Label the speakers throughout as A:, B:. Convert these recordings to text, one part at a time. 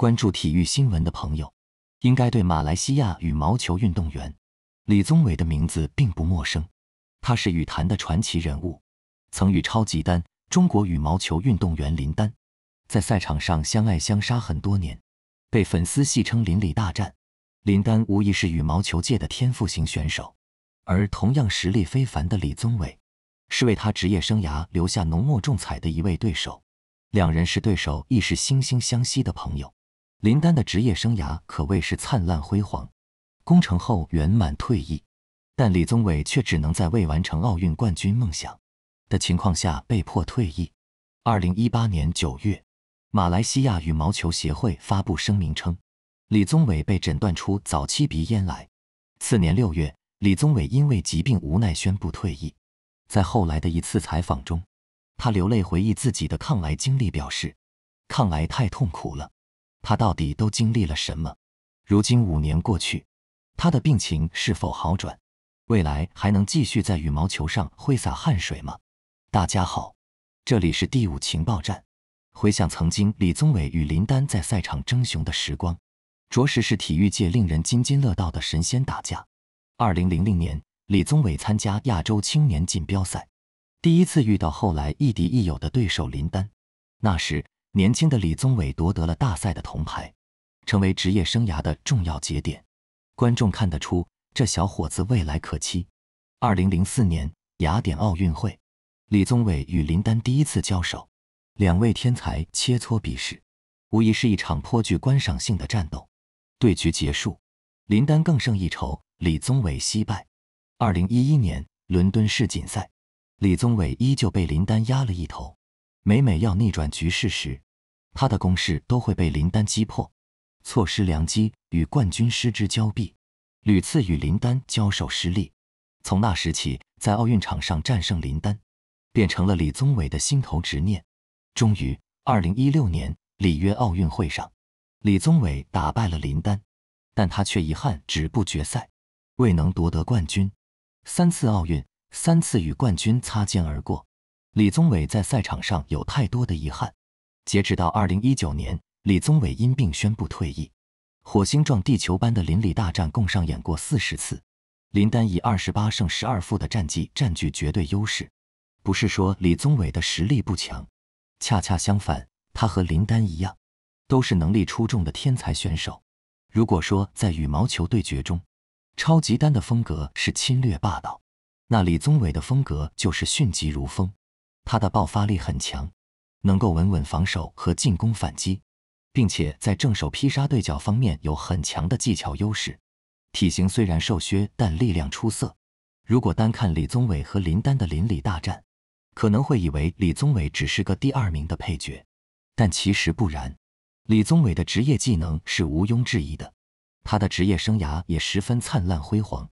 A: 关注体育新闻的朋友，应该对马来西亚羽毛球运动员李宗伟的名字并不陌生。他是羽坛的传奇人物，曾与超级丹中国羽毛球运动员林丹在赛场上相爱相杀很多年，被粉丝戏称“林李大战”。林丹无疑是羽毛球界的天赋型选手，而同样实力非凡的李宗伟，是为他职业生涯留下浓墨重彩的一位对手。两人是对手，亦是惺惺相惜的朋友。林丹的职业生涯可谓是灿烂辉煌，功成后圆满退役，但李宗伟却只能在未完成奥运冠军梦想的情况下被迫退役。二零一八年九月，马来西亚羽毛球协会发布声明称，李宗伟被诊断出早期鼻咽癌。次年六月，李宗伟因为疾病无奈宣布退役。在后来的一次采访中，他流泪回忆自己的抗癌经历，表示：“抗癌太痛苦了。”他到底都经历了什么？如今五年过去，他的病情是否好转？未来还能继续在羽毛球上挥洒汗水吗？大家好，这里是第五情报站。回想曾经李宗伟与林丹在赛场争雄的时光，着实是体育界令人津津乐道的神仙打架。二零零零年，李宗伟参加亚洲青年锦标赛，第一次遇到后来亦敌亦友的对手林丹，那时。年轻的李宗伟夺得了大赛的铜牌，成为职业生涯的重要节点。观众看得出，这小伙子未来可期。二零零四年雅典奥运会，李宗伟与林丹第一次交手，两位天才切磋比试，无疑是一场颇具观赏性的战斗。对局结束，林丹更胜一筹，李宗伟惜败。二零一一年伦敦世锦赛，李宗伟依旧被林丹压了一头。每每要逆转局势时，他的攻势都会被林丹击破，错失良机，与冠军失之交臂，屡次与林丹交手失利。从那时起，在奥运场上战胜林丹，变成了李宗伟的心头执念。终于，二零一六年里约奥运会上，李宗伟打败了林丹，但他却遗憾止步决赛，未能夺得冠军。三次奥运，三次与冠军擦肩而过。李宗伟在赛场上有太多的遗憾。截止到二零一九年，李宗伟因病宣布退役。火星撞地球般的林里大战共上演过四十次，林丹以二十八胜十二负的战绩占据绝对优势。不是说李宗伟的实力不强，恰恰相反，他和林丹一样，都是能力出众的天才选手。如果说在羽毛球对决中，超级丹的风格是侵略霸道，那李宗伟的风格就是迅疾如风。他的爆发力很强，能够稳稳防守和进攻反击，并且在正手劈杀对角方面有很强的技巧优势。体型虽然瘦削，但力量出色。如果单看李宗伟和林丹的林里大战，可能会以为李宗伟只是个第二名的配角，但其实不然。李宗伟的职业技能是毋庸置疑的，他的职业生涯也十分灿烂辉煌，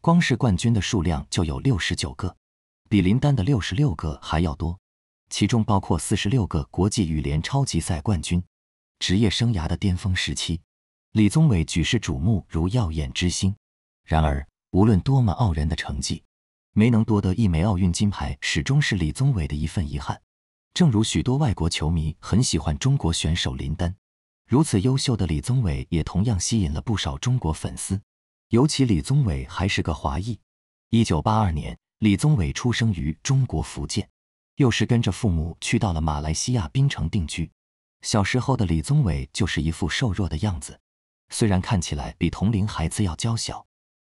A: 光是冠军的数量就有六十九个。比林丹的六十六个还要多，其中包括四十六个国际羽联超级赛冠军。职业生涯的巅峰时期，李宗伟举世瞩目，如耀眼之星。然而，无论多么傲人的成绩，没能夺得一枚奥运金牌，始终是李宗伟的一份遗憾。正如许多外国球迷很喜欢中国选手林丹，如此优秀的李宗伟也同样吸引了不少中国粉丝。尤其李宗伟还是个华裔。一九八二年。李宗伟出生于中国福建，又是跟着父母去到了马来西亚槟城定居。小时候的李宗伟就是一副瘦弱的样子，虽然看起来比同龄孩子要娇小，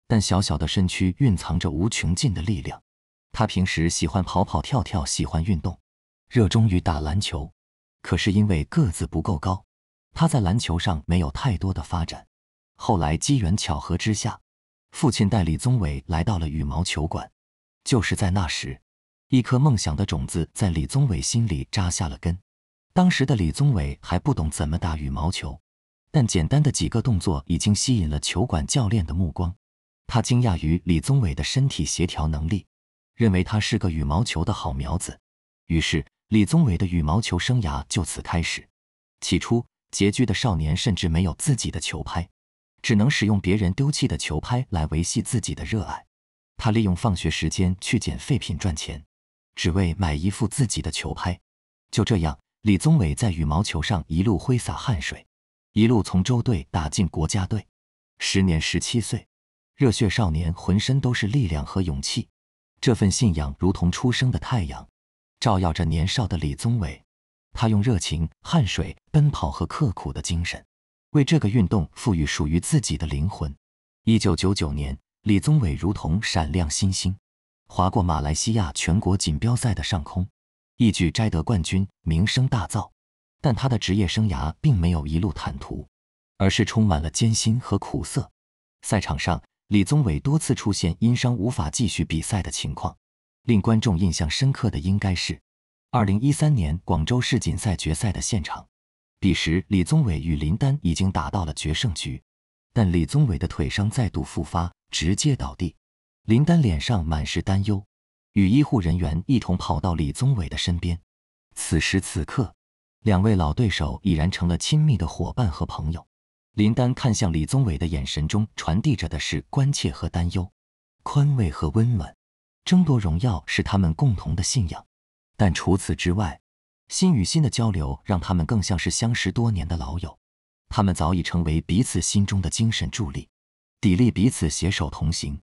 A: 但小小的身躯蕴藏着无穷尽的力量。他平时喜欢跑跑跳跳，喜欢运动，热衷于打篮球。可是因为个子不够高，他在篮球上没有太多的发展。后来机缘巧合之下，父亲带李宗伟来到了羽毛球馆。就是在那时，一颗梦想的种子在李宗伟心里扎下了根。当时的李宗伟还不懂怎么打羽毛球，但简单的几个动作已经吸引了球馆教练的目光。他惊讶于李宗伟的身体协调能力，认为他是个羽毛球的好苗子。于是，李宗伟的羽毛球生涯就此开始。起初，拮据的少年甚至没有自己的球拍，只能使用别人丢弃的球拍来维系自己的热爱。他利用放学时间去捡废品赚钱，只为买一副自己的球拍。就这样，李宗伟在羽毛球上一路挥洒汗水，一路从州队打进国家队。时年十七岁，热血少年浑身都是力量和勇气。这份信仰如同初升的太阳，照耀着年少的李宗伟。他用热情、汗水、奔跑和刻苦的精神，为这个运动赋予属于自己的灵魂。一九九九年。李宗伟如同闪亮新星，划过马来西亚全国锦标赛的上空，一举摘得冠军，名声大噪。但他的职业生涯并没有一路坦途，而是充满了艰辛和苦涩。赛场上，李宗伟多次出现因伤无法继续比赛的情况。令观众印象深刻的应该是2013年广州世锦赛决赛的现场，彼时李宗伟与林丹已经打到了决胜局。但李宗伟的腿伤再度复发，直接倒地。林丹脸上满是担忧，与医护人员一同跑到李宗伟的身边。此时此刻，两位老对手已然成了亲密的伙伴和朋友。林丹看向李宗伟的眼神中传递着的是关切和担忧，宽慰和温暖。争夺荣耀是他们共同的信仰，但除此之外，心与心的交流让他们更像是相识多年的老友。他们早已成为彼此心中的精神助力，砥砺彼此携手同行。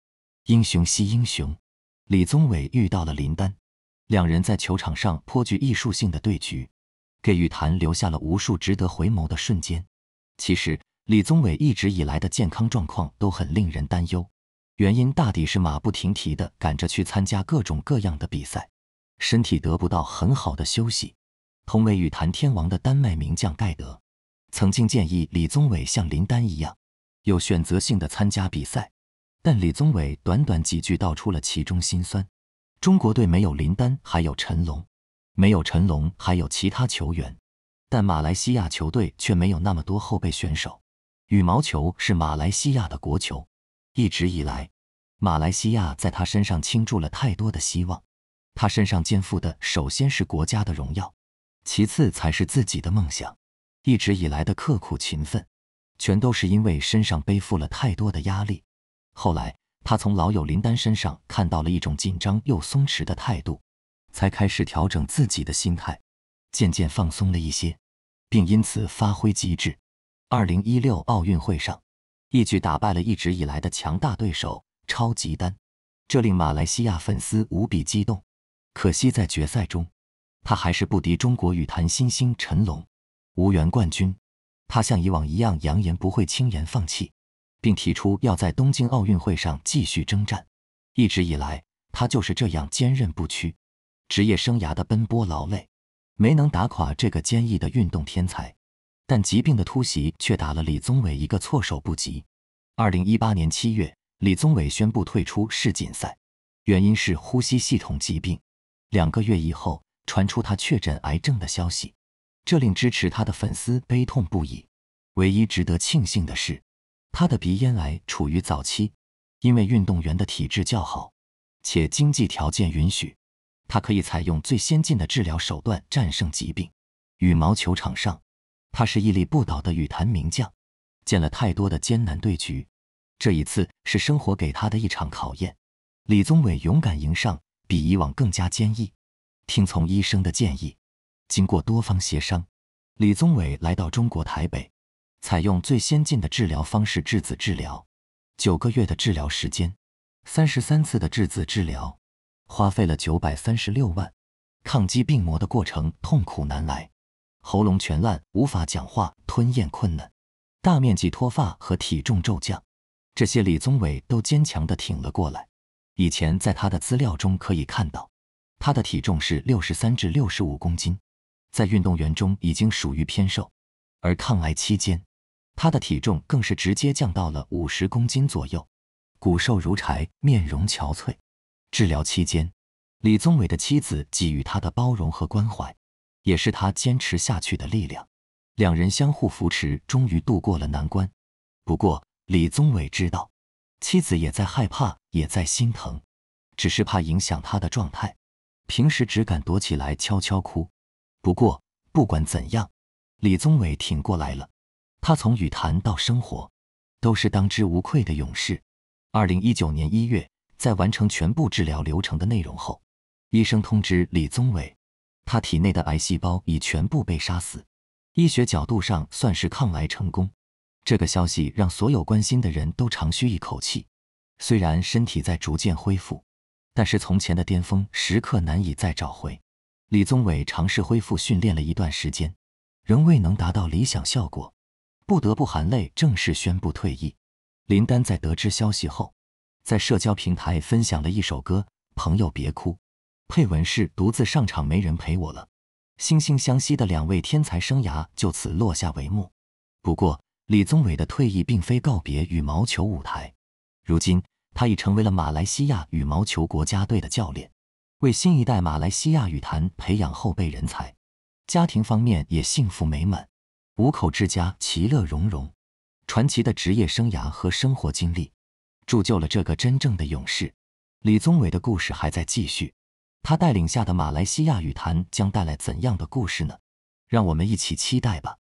A: 英雄惜英雄，李宗伟遇到了林丹，两人在球场上颇具艺术性的对局，给羽坛留下了无数值得回眸的瞬间。其实，李宗伟一直以来的健康状况都很令人担忧，原因大抵是马不停蹄的赶着去参加各种各样的比赛，身体得不到很好的休息。同为羽坛天王的丹麦名将盖德。曾经建议李宗伟像林丹一样，有选择性的参加比赛，但李宗伟短短几句道出了其中心酸：中国队没有林丹，还有陈龙；没有陈龙，还有其他球员，但马来西亚球队却没有那么多后备选手。羽毛球是马来西亚的国球，一直以来，马来西亚在他身上倾注了太多的希望。他身上肩负的首先是国家的荣耀，其次才是自己的梦想。一直以来的刻苦勤奋，全都是因为身上背负了太多的压力。后来，他从老友林丹身上看到了一种紧张又松弛的态度，才开始调整自己的心态，渐渐放松了一些，并因此发挥极致。二零一六奥运会上，一举打败了一直以来的强大对手超级丹，这令马来西亚粉丝无比激动。可惜在决赛中，他还是不敌中国羽坛新星陈龙。无缘冠军，他像以往一样扬言不会轻言放弃，并提出要在东京奥运会上继续征战。一直以来，他就是这样坚韧不屈。职业生涯的奔波劳累没能打垮这个坚毅的运动天才，但疾病的突袭却打了李宗伟一个措手不及。二零一八年七月，李宗伟宣布退出世锦赛，原因是呼吸系统疾病。两个月以后，传出他确诊癌症的消息。这令支持他的粉丝悲痛不已。唯一值得庆幸的是，他的鼻咽癌处于早期，因为运动员的体质较好，且经济条件允许，他可以采用最先进的治疗手段战胜疾病。羽毛球场上，他是屹立不倒的羽坛名将，见了太多的艰难对局，这一次是生活给他的一场考验。李宗伟勇敢迎上，比以往更加坚毅，听从医生的建议。经过多方协商，李宗伟来到中国台北，采用最先进的治疗方式——质子治疗。九个月的治疗时间，三十三次的质子治疗，花费了九百三十六万。抗击病魔的过程痛苦难来，喉咙全烂，无法讲话，吞咽困难，大面积脱发和体重骤降，这些李宗伟都坚强的挺了过来。以前在他的资料中可以看到，他的体重是六十三至六十五公斤。在运动员中已经属于偏瘦，而抗癌期间，他的体重更是直接降到了五十公斤左右，骨瘦如柴，面容憔悴。治疗期间，李宗伟的妻子给予他的包容和关怀，也是他坚持下去的力量。两人相互扶持，终于度过了难关。不过，李宗伟知道，妻子也在害怕，也在心疼，只是怕影响他的状态，平时只敢躲起来悄悄哭。不过，不管怎样，李宗伟挺过来了。他从羽坛到生活，都是当之无愧的勇士。二零一九年一月，在完成全部治疗流程的内容后，医生通知李宗伟，他体内的癌细胞已全部被杀死，医学角度上算是抗癌成功。这个消息让所有关心的人都长吁一口气。虽然身体在逐渐恢复，但是从前的巅峰时刻难以再找回。李宗伟尝试恢复训练了一段时间，仍未能达到理想效果，不得不含泪正式宣布退役。林丹在得知消息后，在社交平台分享了一首歌《朋友别哭》，配文是“独自上场没人陪我了”。惺惺相惜的两位天才生涯就此落下帷幕。不过，李宗伟的退役并非告别羽毛球舞台，如今他已成为了马来西亚羽毛球国家队的教练。为新一代马来西亚羽坛培养后备人才，家庭方面也幸福美满，五口之家其乐融融。传奇的职业生涯和生活经历，铸就了这个真正的勇士李宗伟的故事还在继续，他带领下的马来西亚羽坛将带来怎样的故事呢？让我们一起期待吧。